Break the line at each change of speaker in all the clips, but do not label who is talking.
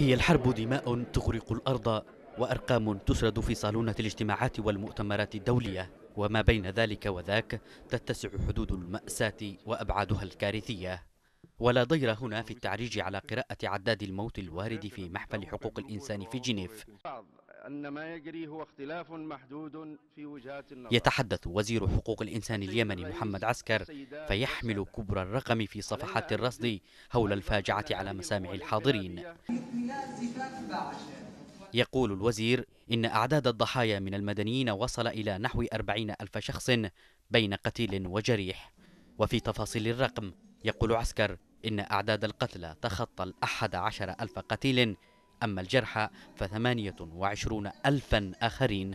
هي الحرب دماء تغرق الأرض وأرقام تسرد في صالونة الاجتماعات والمؤتمرات الدولية وما بين ذلك وذاك تتسع حدود المأساة وأبعادها الكارثية ولا ضير هنا في التعريج على قراءة عداد الموت الوارد في محفل حقوق الإنسان في جنيف أن ما يجري هو اختلاف محدود في وجهات النظر يتحدث وزير حقوق الإنسان اليمني محمد عسكر فيحمل كبر الرقم في صفحات الرصد حول الفاجعة على مسامع الحاضرين يقول الوزير إن أعداد الضحايا من المدنيين وصل إلى نحو أربعين ألف شخص بين قتيل وجريح وفي تفاصيل الرقم يقول عسكر إن أعداد القتلى تخطى الأحد عشر ألف قتيل أما الجرحى فثمانية وعشرون ألفا آخرين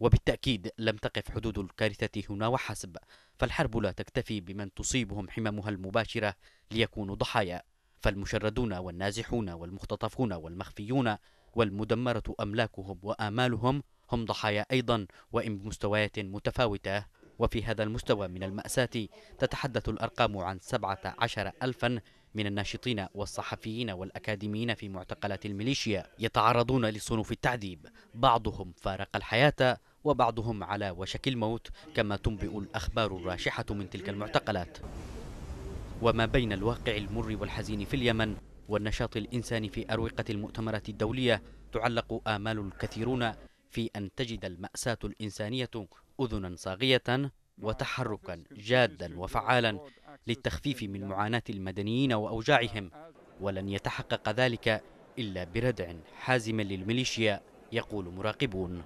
وبالتأكيد لم تقف حدود الكارثة هنا وحسب فالحرب لا تكتفي بمن تصيبهم حممها المباشرة ليكونوا ضحايا فالمشردون والنازحون والمختطفون والمخفيون والمدمرة أملاكهم وآمالهم هم ضحايا أيضا وإن بمستويات متفاوتة وفي هذا المستوى من المأساة تتحدث الأرقام عن 17 ألفا من الناشطين والصحفيين والأكاديميين في معتقلات الميليشيا يتعرضون لصنوف التعذيب بعضهم فارق الحياة وبعضهم على وشك الموت كما تنبئ الأخبار الراشحة من تلك المعتقلات وما بين الواقع المر والحزين في اليمن والنشاط الإنساني في أروقة المؤتمرات الدولية تعلق آمال الكثيرون في أن تجد المأساة الإنسانية أذنا صاغية وتحركا جادا وفعالا للتخفيف من معاناة المدنيين وأوجاعهم ولن يتحقق ذلك إلا بردع حازم للميليشيا يقول مراقبون